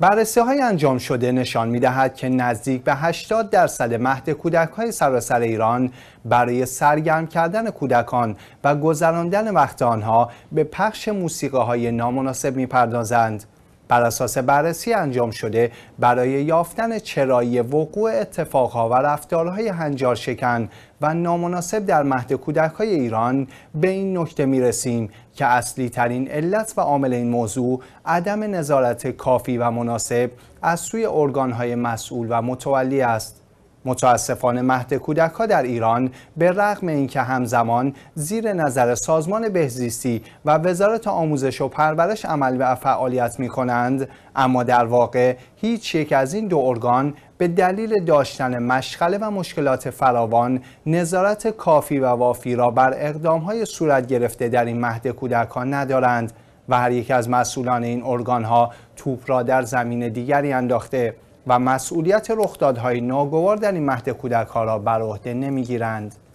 بررسی های انجام شده نشان می دهد که نزدیک به 80 درصد مهد کودک های سراسر ایران برای سرگرم کردن کودکان و گذراندن وقت آنها به پخش موسیقی های نامناسب می پردازند. بر اساس بررسی انجام شده برای یافتن چرایی وقوع اتفاقها و رفتارهای هنجار شکن و نامناسب در مهد کودک ایران به این نکته می رسیم که اصلی ترین علت و عامل این موضوع عدم نظارت کافی و مناسب از سوی ارگان های مسئول و متولی است. متاسفانه مهد کودک ها در ایران به رغم اینکه همزمان زیر نظر سازمان بهزیستی و وزارت آموزش و پرورش عمل و فعالیت می کنند اما در واقع هیچ یک از این دو ارگان به دلیل داشتن مشغله و مشکلات فراوان نظارت کافی و وافی را بر اقدام های صورت گرفته در این مهد کودکان ندارند و هر یک از مسئولان این ارگان ها توپ را در زمین دیگری انداخته و مسئولیت رخدادهای ناگوار در این مهد کودکها را بر عهده نمیگیرند